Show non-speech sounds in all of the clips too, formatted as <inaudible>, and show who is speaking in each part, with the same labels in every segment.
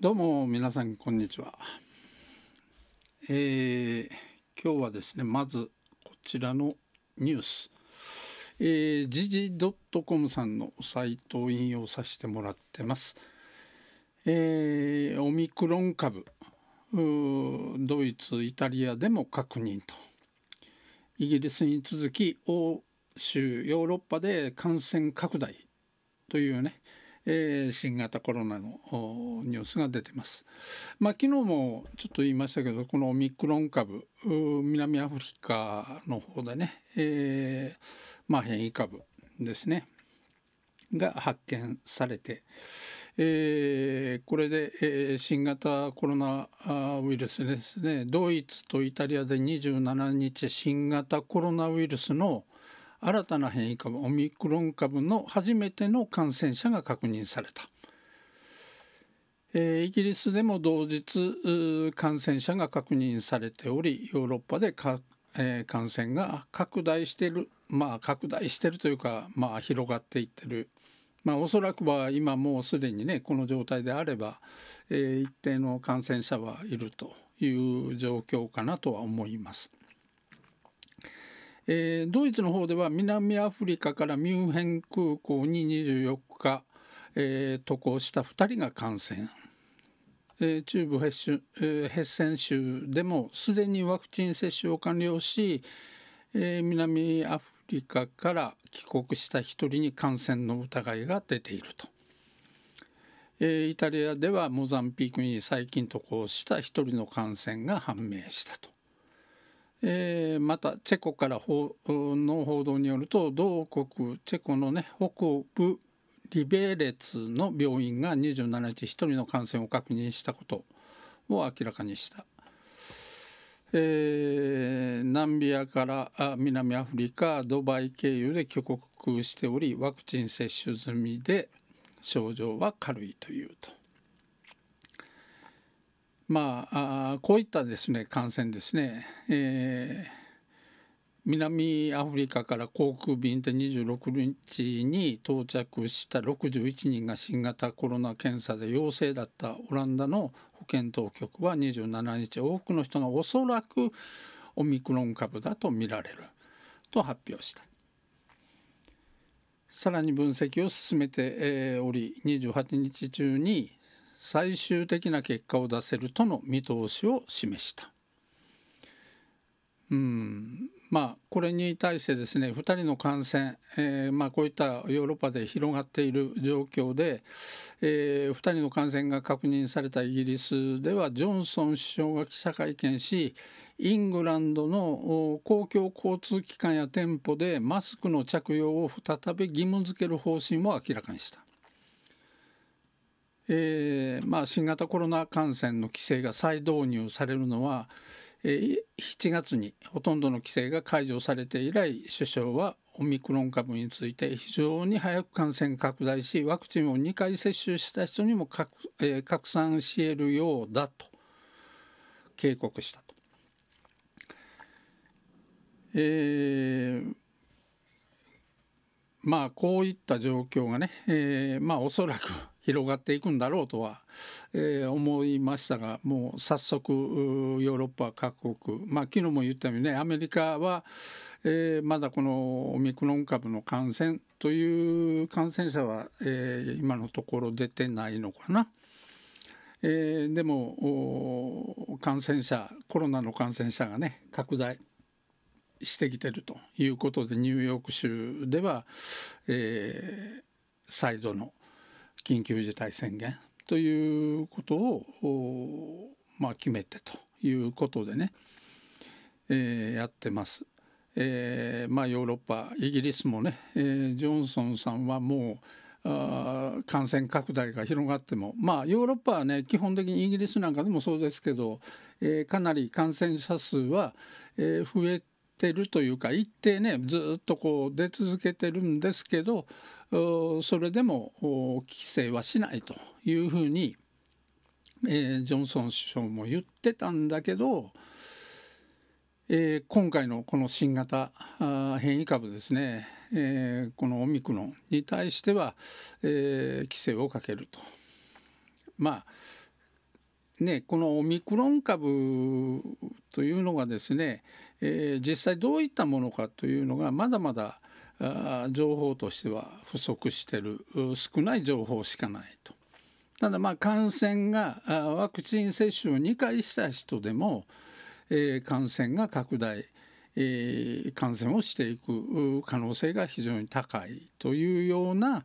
Speaker 1: どうも皆さんこんにちは、えー、今日はですねまずこちらのニュース、えー、時事 .com さんのサイトを引用させてもらってます、えー、オミクロン株ドイツイタリアでも確認とイギリスに続き欧州ヨーロッパで感染拡大というね、えー、新型コロナのニュースが出てます。まあ、昨日もちょっと言いましたけどこのオミクロン株南アフリカの方でね、えー、まあ、変異株ですねが発見されて、えー、これで、え新型コロナウイルスですねドイツとイタリアで27日新型コロナウイルスの、新たな変異株オミクロン株の初めての感染者が確認された。イギリスでも同日感染者が確認されておりヨーロッパで感染が拡大しているまあ拡大してるというか、まあ、広がっていってる、まあ、おそらくは今もうすでにねこの状態であれば、一定の感染者はいるという状況かなとは思います。えー、ドイツの方では南アフリカからミュンヘン空港に24日、えー、渡航した2人が感染、えー、中部ヘッシュ、ヘッセン州でもすでにワクチン接種を完了し、え南アフリカから帰国した1人に感染の疑いが出ていると。えイタリアではモザンピークに最近渡航した1人の感染が判明したと。えー、またチェコからの報道によると同国チェコの、ね、北部リベーレツの病院が27日1人の感染を確認したことを明らかにした、えー、南ビアから南アフリカドバイ経由で帰国しておりワクチン接種済みで症状は軽いというと。まあこういったですね感染ですね、えー、南アフリカから航空便で26日に到着した61人が新型コロナ検査で陽性だったオランダの保健当局は27日多くの人がおそらくオミクロン株だと見られると発表したさらに分析を進めており28日中に最終的な結果を出せるとの見通しを示した。うんまあ、これに対してですね2人の感染、えー、まあ、こういったヨーロッパで広がっている状況で、えー、2人の感染が確認されたイギリスではジョンソン首相が記者会見しイングランドの公共交通機関や店舗でマスクの着用を再び義務付ける方針を明らかにした。えーまあ、新型コロナ感染の規制が再導入されるのは、えー、7月にほとんどの規制が解除されて以来首相はオミクロン株について非常に早く感染拡大しワクチンを2回接種した人にも、えー、拡散し得るようだと警告したと。えー、まあこういった状況がね、えー、まあおそらく広がっていくんだろうとは、えー、思いましたがもう早速ヨーロッパ各国まあ昨日も言ったようにねアメリカは、えー、まだこのオミクロン株の感染という感染者は、えー、今のところ出てないのかな。えー、でも感染者コロナの感染者がね拡大してきてるということでニューヨーク州では、えー、再度の緊急事態宣言ということを、まあ、決めてということでね、えー、やってます。えーまあ、ヨーロッパイギリスもね、えー、ジョンソンさんはもうあ感染拡大が広がってもまあヨーロッパはね基本的にイギリスなんかでもそうですけど、えー、かなり感染者数は、えー、増えてるというか一定ねずっとこう出続けてるんですけどそれでも規制はしないというふうに、えー、ジョンソン首相も言ってたんだけど、えー、今回のこの新型変異株ですね、えー、このオミクロンに対しては、えー、規制をかけると。まあね、このオミクロン株というのがですね、えー、実際どういったものかというのがまだまだ情報としては不足してる少ない情報しかないと。ただまあ感染がワクチン接種を2回した人でも、えー、感染が拡大、えー、感染をしていく可能性が非常に高いというような、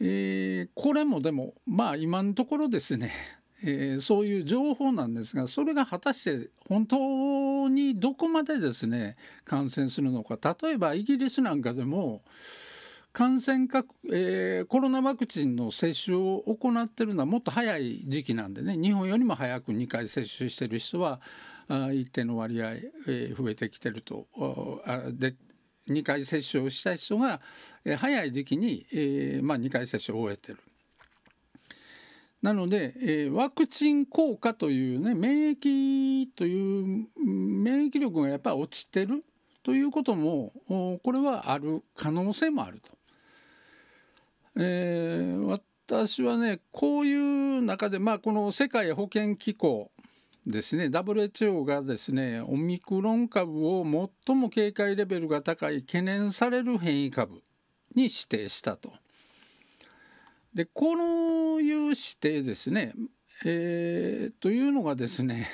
Speaker 1: えー、これもでもまあ今のところですねえー、そういう情報なんですがそれが果たして本当にどこまでですね感染するのか例えばイギリスなんかでも感染か、えー、コロナワクチンの接種を行ってるのはもっと早い時期なんでね日本よりも早く2回接種してる人はあ一定の割合、えー、増えてきてると2回接種をした人が、早い時期に、えーまあ、2回接種を終えてる。なので、えー、ワクチン効果というね免疫という免疫力がやっぱり落ちてるということもこれはある可能性もあると。えー、私はねこういう中で、まあ、この世界保健機構ですね WHO がですねオミクロン株を最も警戒レベルが高い懸念される変異株に指定したと。でこのいう指定ですね、えー、というのがですね、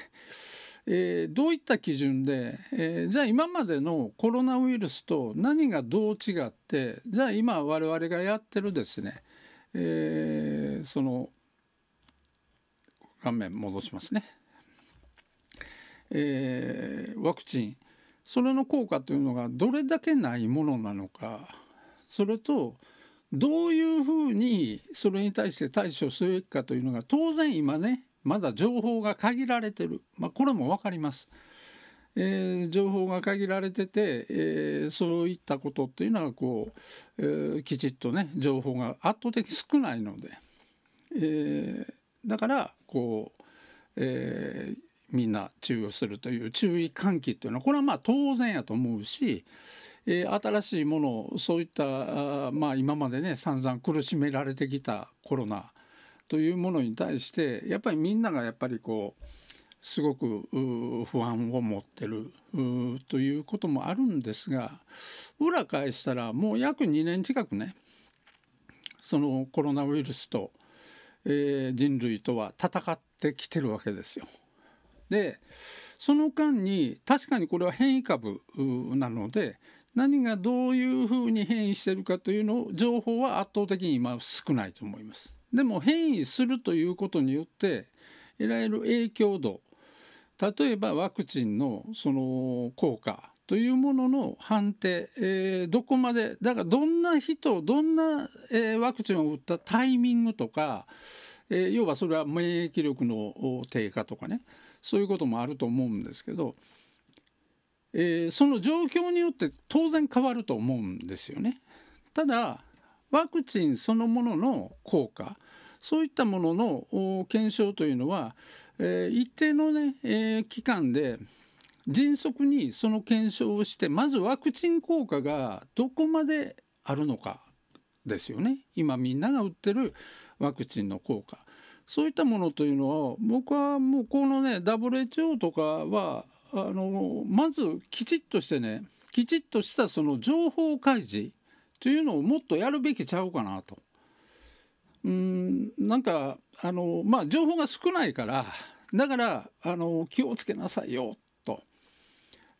Speaker 1: <laughs> えー、どういった基準で、えー、じゃあ今までのコロナウイルスと何がどう違ってじゃあ今我々がやってるですね、えー、その画面戻しますね、えワクチンそれの効果というのがどれだけないものなのかそれとどういうふうにそれに対して対処すべきかというのが当然今ねまだ情報が限られてる、まあ、これも分かります。えー、情報が限られてて、えー、そういったことっていうのはこう、えー、きちっとね情報が圧倒的少ないので、えだからこう、えみんな注意をするという注意喚起っていうのはこれはまあ当然やと思うし、えー、新しいものそういったあ、まあ、今までね散々苦しめられてきたコロナというものに対してやっぱりみんながやっぱりこうすごく不安を持ってるということもあるんですが裏返したらもう約2年近くねそのコロナウイルスと、えー、人類とは戦ってきてるわけですよ。でその間に確かにこれは変異株なので何がどういうふうに変異してるかというの情報は圧倒的に今少ないと思います。でも変異するということによって得られる影響度例えばワクチンのその効果というものの判定、えー、どこまでだからどんな人どんな、えー、ワクチンを打ったタイミングとか、えー、要はそれは免疫力の低下とかねそういうこともあると思うんですけどえー、その状況によって当然変わると思うんですよね。ただワクチンそのものの効果そういったものの検証というのは、えー、一定のね、えー、期間で迅速にその検証をしてまずワクチン効果がどこまであるのかですよね今みんなが打ってるワクチンの効果そういったものというのは僕はもうこのね WHO とかはあのまずきちっとしてねきちっとしたその情報開示というのをもっとやるべきちゃうかなと。うんなんかあのまあ情報が少ないからだからあの気をつけなさいよと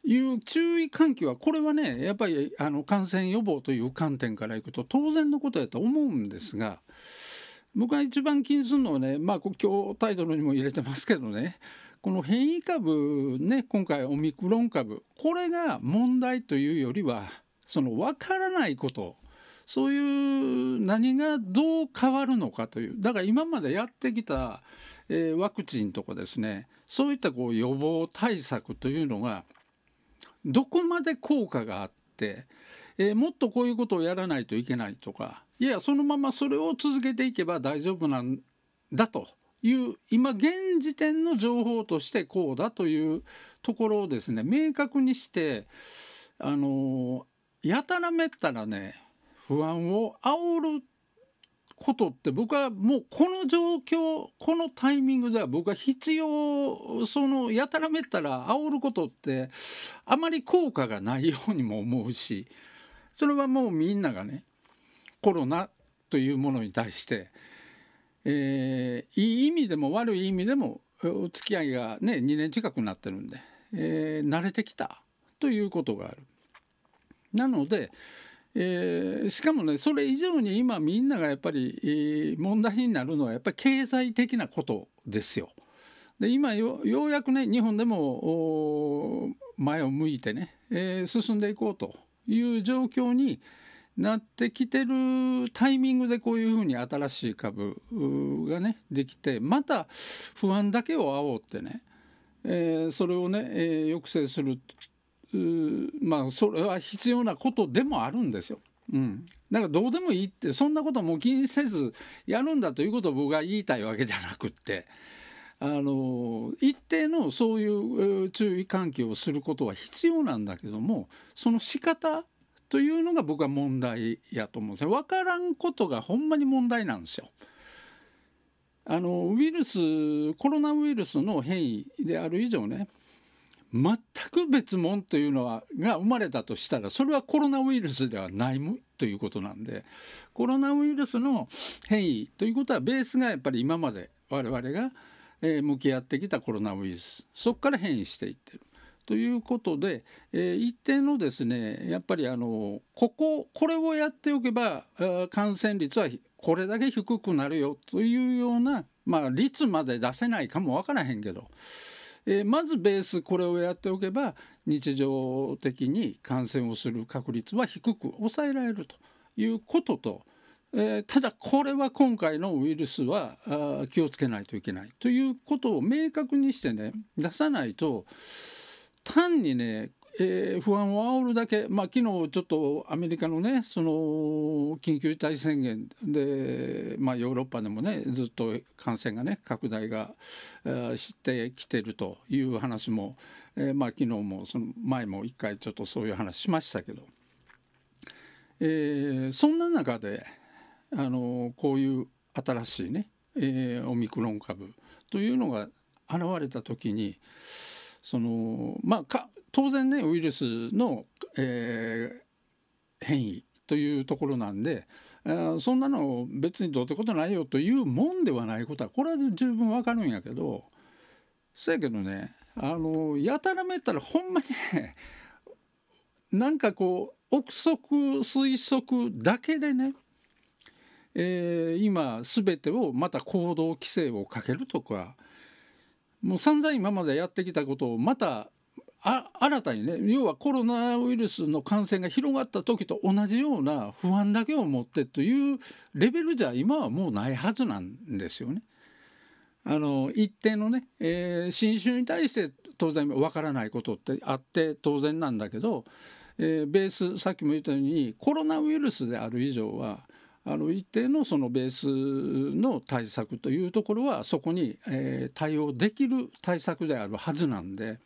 Speaker 1: いう注意喚起はこれはねやっぱりあの感染予防という観点からいくと当然のことやと思うんですが僕が一番気にするのはねまあ今日タイトルにも入れてますけどねこの変異株ね今回オミクロン株これが問題というよりはその分からないことそういう何がどう変わるのかというだから今までやってきた、えー、ワクチンとかですねそういったこう予防対策というのがどこまで効果があって、えー、もっとこういうことをやらないといけないとかいやそのままそれを続けていけば大丈夫なんだという今現時点の情報としてこうだというところをですね明確にしてあのやたらめったらね不安を煽ることって僕はもうこの状況このタイミングでは僕は必要そのやたらめったら煽ることってあまり効果がないようにも思うしそれはもうみんながねコロナというものに対してえー、いい意味でも悪い意味でも付き合いがね2年近くなってるんで、えー、慣れてきたということがある。なので、えー、しかもねそれ以上に今みんながやっぱり問題になるのはやっぱり経済的なことですよ。で今ようやくね日本でも前を向いてね、えー、進んでいこうという状況に、なってきてるタイミングでこういうふうに新しい株がねできてまた不安だけを煽ってね、えー、それをね、えー、抑制するまあそれは必要なことでもあるんですよ。うん、だからどうでもいいってそんなことも気にせずやるんだということを僕が言いたいわけじゃなくって。あの一定のそういう注意喚起をすることは必要なんだけどもその仕方というのが僕は問題やと思うんですよ。分からんことがほんまに問題なんですよ。あのウイルスコロナウイルスの変異である以上ね全く別物というのはが生まれたとしたらそれはコロナウイルスではないということなんでコロナウイルスの変異ということはベースがやっぱり今まで我々が向き合ってきたコロナウイルスそこから変異していってる。ということで、えー、一定のですねやっぱりあのこここれをやっておけば感染率はこれだけ低くなるよというような、まあ、率まで出せないかも分からへんけど、えー、まずベースこれをやっておけば日常的に感染をする確率は低く抑えられるということと。えー、ただこれは今回のウイルスはあ気をつけないといけないということを明確にしてね出さないと単にね、えー、不安を煽るだけ、まあ、昨日ちょっとアメリカのねその緊急事態宣言で、まあ、ヨーロッパでもねずっと感染がね拡大が、してきてるという話も、えー、まあ、昨日もその前も一回ちょっとそういう話しましたけど、えー、そんな中で、あのこういう新しいね、えオミクロン株というのが現れた時に。そのまあ当然ねウイルスの、えー、変異というところなんで、えー、そんなの別にどうってことないよというもんではないことはこれは十分わかるんやけどそやけどねあのやたらめったらほんまにねなんかこう憶測推測だけでねえー、今全てをまた行動規制をかけるとか、もう散々今までやってきたことをまた新たにね要はコロナウイルスの感染が広がった時と同じような不安だけを持ってというレベルじゃ今はもうないはずなんですよね。あの一定のね、えー、新種に対して当然わからないことってあって当然なんだけど、えー、ベースさっきも言ったようにコロナウイルスである以上はあの一定のそのベースの対策というところはそこに、えー、対応できる対策であるはずなんで、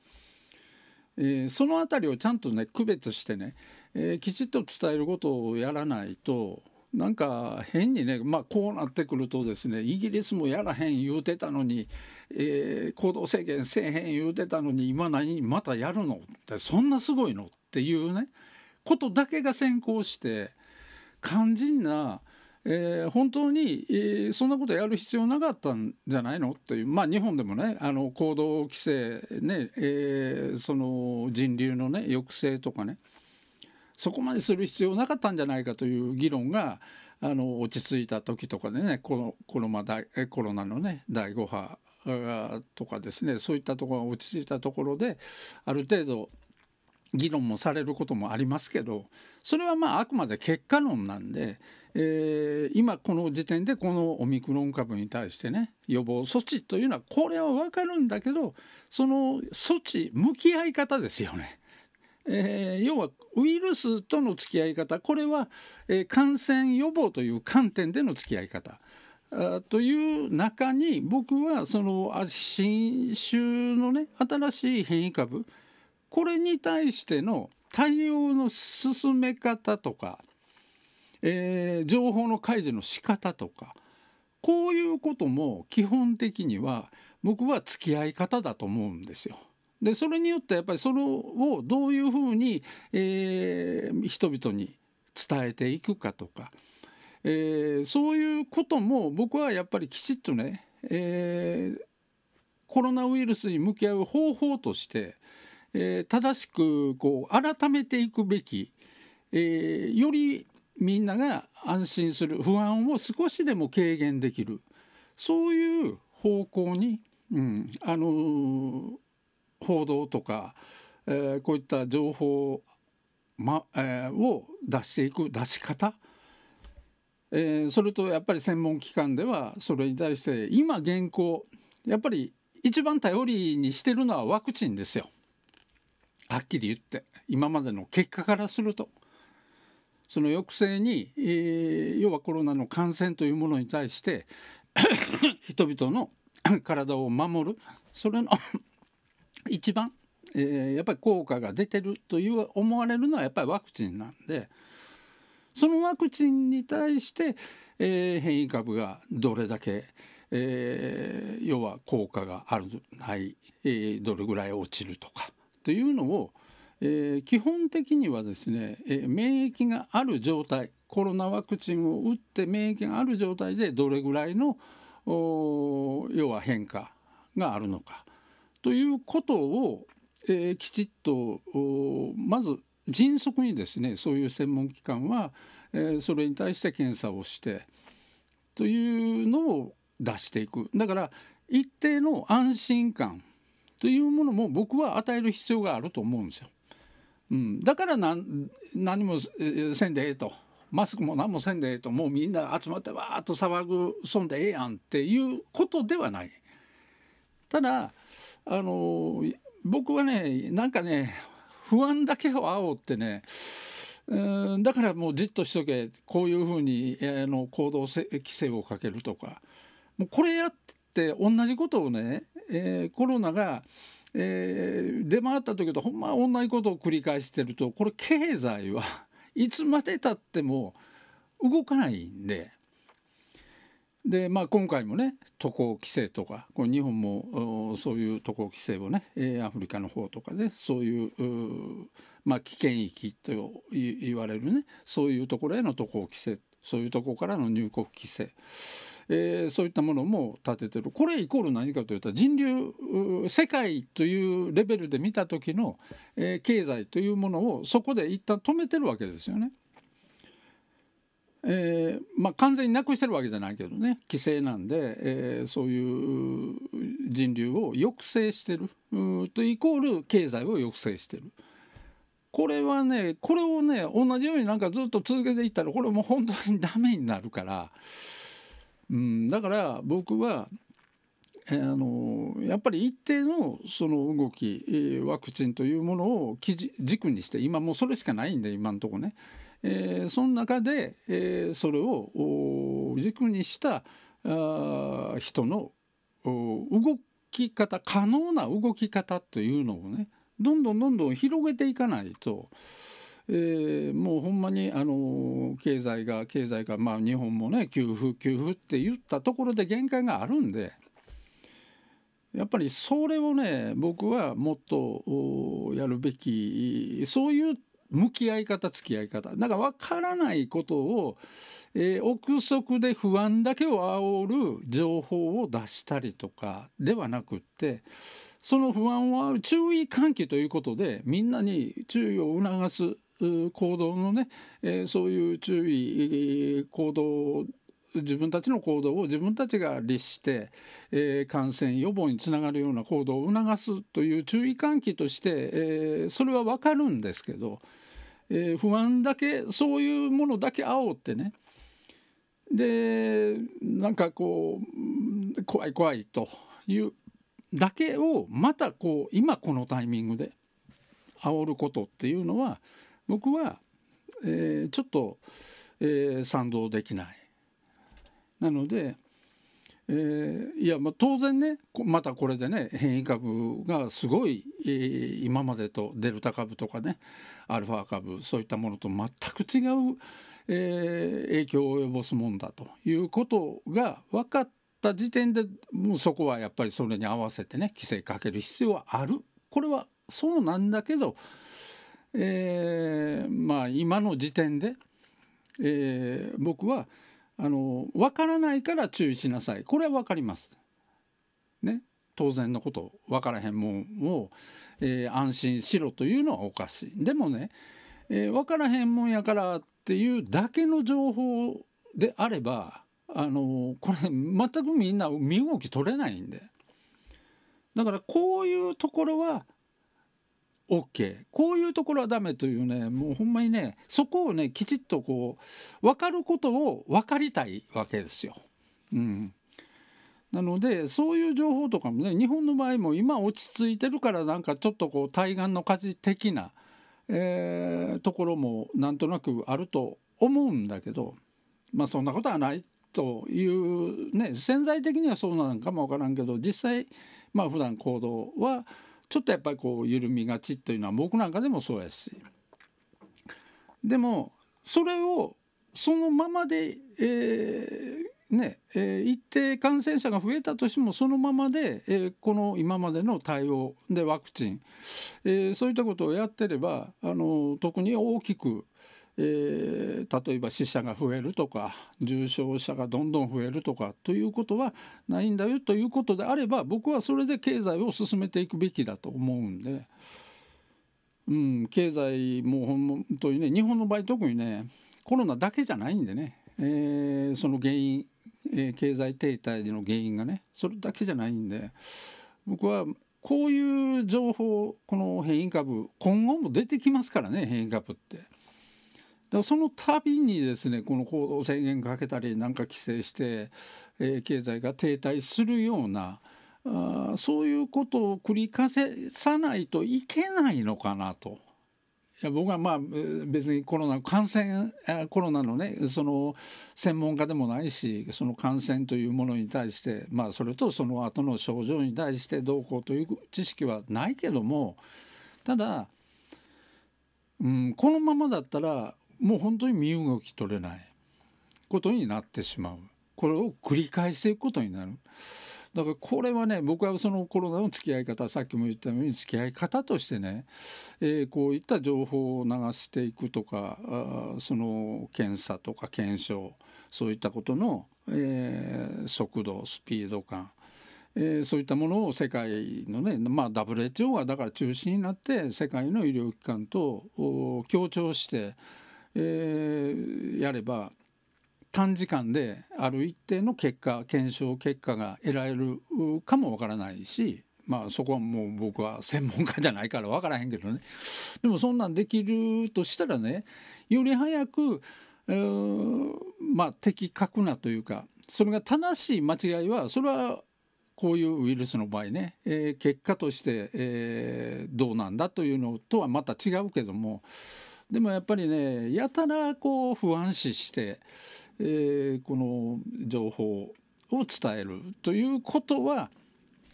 Speaker 1: えー、その辺りをちゃんとね区別してね、えー、きちっと伝えることをやらないとなんか変にね、まあ、こうなってくるとですねイギリスもやらへん言うてたのに、えー、行動制限せえへん言うてたのに今何またやるのってそんなすごいのっていうねことだけが先行して肝心なえー、本当に、えー、そんなことやる必要なかったんじゃないのという、まあ、日本でもねあの行動規制ね、えー、その人流の、ね、抑制とかねそこまでする必要なかったんじゃないかという議論があの落ち着いた時とかでねこのコロナコロナの、ね、第5波とかですねそういったところが落ち着いたところである程度議論もされることもありますけどそれはまああくまで結果論なんで、えー、今この時点でこのオミクロン株に対してね予防措置というのはこれは分かるんだけどその措置向き合い方ですよね。えー、要はウイルスとの付き合い方これは、え感染予防という観点での付き合い方。という中に僕はその新種のね新しい変異株これに対しての対応の進め方とか、えー、情報の開示の仕方とかこういうことも基本的には僕は付き合い方だと思うんですよ。でそれによってやっぱりそれをどういうふうに、えー、人々に伝えていくかとか、えー、そういうことも僕はやっぱりきちっとね、えー、コロナウイルスに向き合う方法としてえー、正しくこう改めていくべき、えー、よりみんなが安心する不安を少しでも軽減できるそういう方向に、うん、あのー、報道とか、えー、こういった情報、まえー、を出していく出し方、えー、それとやっぱり専門機関ではそれに対して今現行やっぱり一番頼りにしてるのはワクチンですよ。はっきり言って今までの結果からするとその抑制に、えー、要はコロナの感染というものに対して <coughs> 人々の <coughs> 体を守るそれの <coughs> 一番、えー、やっぱり効果が出てるという思われるのはやっぱりワクチンなんでそのワクチンに対して、えー、変異株がどれだけ、え要は効果があるない、えどれぐらい落ちるとか。というのを、えー、基本的にはですね、えー、免疫がある状態コロナワクチンを打って免疫がある状態でどれぐらいの要は変化があるのかということを、えー、きちっとまず迅速にですねそういう専門機関は、えー、それに対して検査をしてというのを出していくだから一定の安心感というものも僕は与える必要があると思うんですよ。うん、だから何何もせんでええとマスクも何もせんでええともうみんな集まってわーっと騒ぐそんでええやんっていうことではない。ただあの僕はねなんかね不安だけを煽ってねうんだからもうじっとしとけこういうふうに、あの行動規制をかけるとかもうこれやってって同じことをね、えー、コロナが、えー、出回った時とほんま同じことを繰り返してるとこれ経済は <laughs> いつまでたっても動かないんで。でまあ、今回もね渡航規制とかこれ日本もそういう渡航規制をねアフリカの方とかで、ね、そういうまあ、危険域と言われるねそういうところへの渡航規制そういうところからの入国規制えー、そういったものも立ててるこれイコール何かというと人流世界というレベルで見た時の、えー、経済というものをそこで一旦止めてるわけですよね。えー、まあ、完全になくしてるわけじゃないけどね規制なんで、えー、そういう人流を抑制してるとイコール経済を抑制してる。これはねこれをね同じようになんかずっと続けていったらこれもう本当にダメになるからうん、だから僕はあのやっぱり一定のその動きワクチンというものを軸にして今もうそれしかないんで今のところね、えー、その中で、えー、それを軸にしたあ人の動き方可能な動き方というのをねどんどんどんどん広げていかないとえー、もうほんまにあの経済が経済がまあ日本もね給付給付って言ったところで限界があるんでやっぱりそれをね僕はもっとやるべきそういう向き合い方付き合い方なんか分からないことを、えー、憶測で不安だけを煽る情報を出したりとかではなくってその不安を注意喚起ということでみんなに注意を促す行動のね、えそういう注意行動自分たちの行動を自分たちが律して、えー、感染予防につながるような行動を促すという注意喚起として、えー、それは分かるんですけど、えー、不安だけそういうものだけ煽ってねでなんかこう怖い怖いというだけをまたこう今このタイミングで煽ることっていうのは僕は、えー、ちょっと、えー、賛同できない。なので、えー、いや、まあ、当然ねまたこれでね変異株がすごい、えー、今までとデルタ株とかねアルファ株そういったものと全く違う、えー、影響を及ぼすもんだということが分かった時点でもうそこはやっぱりそれに合わせてね規制かける必要はあるこれはそうなんだけどえー、まあ今の時点で、えー、僕はあの分からないから注意しなさいこれは分かります。ね当然のこと分からへんもんを、えー、安心しろというのはおかしい。でもね、えー、分からへんもんやからっていうだけの情報であればあのこれ全くみんな身動き取れないんでだからこういうところは OK こういうところはダメというねもうほんまにねそこをねきちっとこう分かることを分かりたいわけですよ。うんなのでそういう情報とかもね日本の場合も今落ち着いてるからなんかちょっとこう対岸の火事的な、えー、ところもなんとなくあると思うんだけどまあそんなことはないというね潜在的にはそうなのかも分からんけど実際まあ普段行動はちょっとやっぱりこう緩みがちというのは僕なんかでもそうやしでもそれをそのままで、えー、ねえー、一定感染者が増えたとしてもそのままで、えー、この今までの対応でワクチン、えそういったことをやってればあの特に大きくえー、例えば死者が増えるとか重症者がどんどん増えるとかということはないんだよということであれば僕はそれで経済を進めていくべきだと思うんで、うん、経済もう本当にね日本の場合特にねコロナだけじゃないんでね、えー、その原因、えー、経済停滞の原因がねそれだけじゃないんで僕はこういう情報この変異株今後も出てきますからね変異株って。でその度にですねこの行動制限かけたりなんか規制して、えー、経済が停滞するようなあそういうことを繰り返さないといけないのかなと。いや僕はまあ別にコロナ感染コロナのねその専門家でもないしその感染というものに対してまあそれとその後の症状に対してどうこうという知識はないけどもただ、うん、このままだったらもう本当に身動き取れないことになってしまうこれを繰り返していくことになるだからこれはね僕はそのコロナの付き合い方さっきも言ったように付き合い方としてね、えー、こういった情報を流していくとかあその検査とか検証そういったことの、えー、速度スピード感えー、そういったものを世界のね、まあ、WHO がだから中心になって世界の医療機関と協調してえー、やれば短時間である一定の結果検証結果が得られるかもわからないしまあそこはもう僕は専門家じゃないからわからへんけどねでもそんなんできるとしたらねより早く、えー、まあ的確なというかそれが正しい間違いはそれはこういうウイルスの場合ね、えー、結果として、えー、どうなんだというのとはまた違うけども。でもやっぱりねやたらこう不安視して、えー、この情報を伝えるということは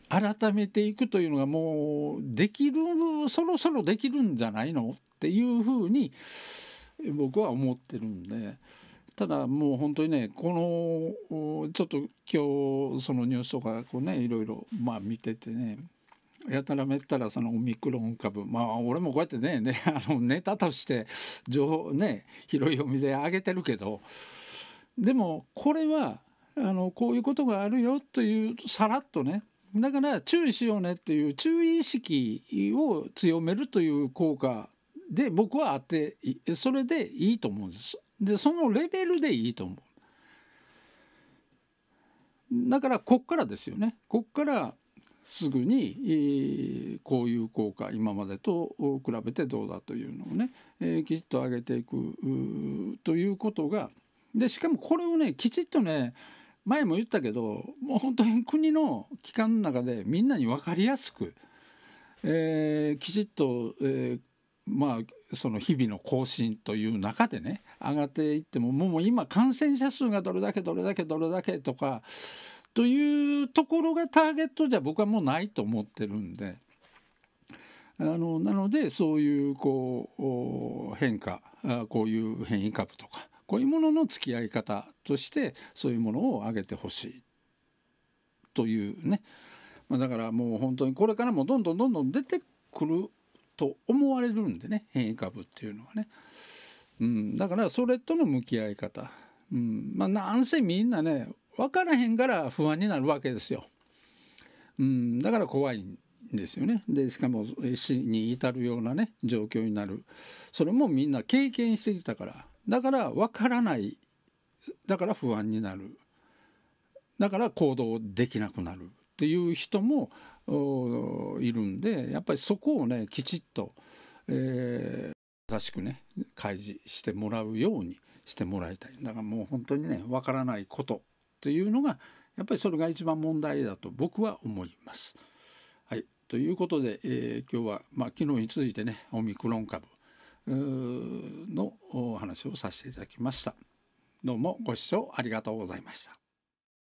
Speaker 1: 改めていくというのがもうできるそろそろできるんじゃないのっていうふうに僕は思ってるんで。ただもう本当にねこのちょっと今日そのニュースとかこうねいろいろまあ見ててねやたらめったらそのオミクロン株まあ俺もこうやってねね <laughs> あのネタとして情報ね広い読みで上げてるけどでもこれはあのこういうことがあるよというさらっとねだから注意しようねっていう注意意識を強めるという効果で僕はあってそれでいいと思うんです。でそのレベルでいいと思う。だからこっからですよね。こっからすぐにこういう効果今までと比べてどうだというのをね、えー、きちっと上げていくということがでしかもこれをねきちっとね前も言ったけどもう本当に国の機関の中でみんなに分かりやすく、えー、きちっと、えー、まあその日々の更新という中でね上がっていってももう今感染者数がどれだけどれだけどれだけとかというところがターゲットじゃ僕はもうないと思ってるんであのなのでそういうこう変化こういう変異株とかこういうものの付き合い方としてそういうものを挙げてほしいというね、まあ、だからもう本当にこれからもどんどんどんどん出てくると思われるんでね変異株っていうのはね、うん、だからそれとの向き合い方、うん、まあなんせみんなね分からへんから不安になるわけですよ。うん、だから怖いんですよね。でしかも死に至るようなね状況になるそれもみんな経験してきたからだから分からないだから不安になるだから行動できなくなるっていう人もいるんでやっぱりそこをねきちっと、えー、正しくね開示してもらうようにしてもらいたいだからもう本当にね分からないことというのがやっぱりそれが一番問題だと僕は思います。はいということで、えー、今日は、まあ、昨日に続いてねオミクロン株のお話をさせていただきました。どうもご視聴ありがとうございました。